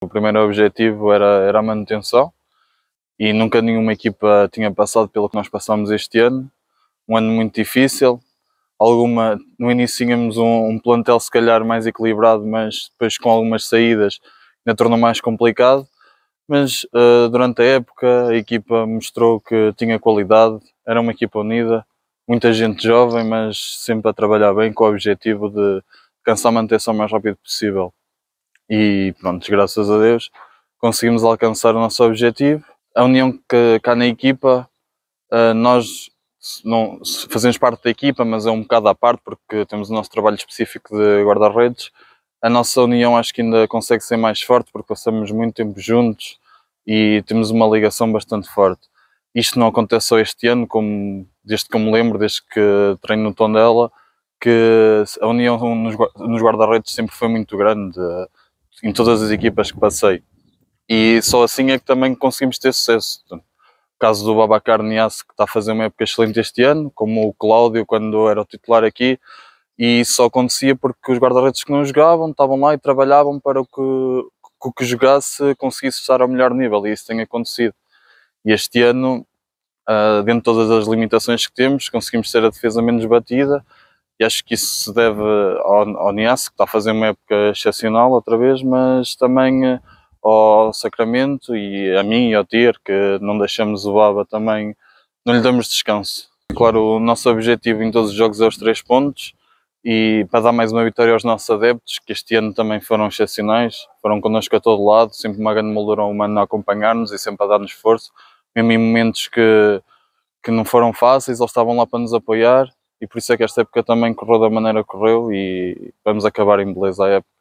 O primeiro objetivo era, era a manutenção e nunca nenhuma equipa tinha passado pelo que nós passamos este ano. Um ano muito difícil. Alguma, no início tínhamos um, um plantel se calhar mais equilibrado, mas depois com algumas saídas ainda tornou mais complicado. Mas uh, durante a época a equipa mostrou que tinha qualidade, era uma equipa unida, muita gente jovem, mas sempre a trabalhar bem com o objetivo de alcançar a manutenção o mais rápido possível. E pronto, graças a Deus, conseguimos alcançar o nosso objetivo. A união que cá na equipa, eh, nós não, fazemos parte da equipa, mas é um bocado à parte, porque temos o nosso trabalho específico de guarda-redes. A nossa união acho que ainda consegue ser mais forte, porque passamos muito tempo juntos e temos uma ligação bastante forte. Isto não acontece só este ano, como, desde que eu me lembro, desde que treino no Tondela, que a união nos, nos guarda-redes sempre foi muito grande em todas as equipas que passei. E só assim é que também conseguimos ter sucesso. O caso do Babacar Niasse, que está a fazer uma época excelente este ano, como o Cláudio, quando era o titular aqui, e isso só acontecia porque os guarda-redes que não jogavam estavam lá e trabalhavam para que, que o que jogasse conseguisse estar ao melhor nível, e isso tem acontecido. E este ano, ah, dentro de todas as limitações que temos, conseguimos ser a defesa menos batida e acho que isso se deve ao, ao que está a fazer uma época excepcional outra vez, mas também eh, ao Sacramento e a mim e ao Tier, que não deixamos o Baba também, não lhe damos descanso. Claro, o nosso objetivo em todos os jogos é os três pontos e para dar mais uma vitória aos nossos adeptos, que este ano também foram excepcionais, foram connosco a todo lado, sempre uma grande moldura humana a acompanhar-nos e sempre a dar-nos esforço, mesmo em momentos que, que não foram fáceis, eles estavam lá para nos apoiar e por isso é que esta época também correu da maneira que correu e vamos acabar em beleza a época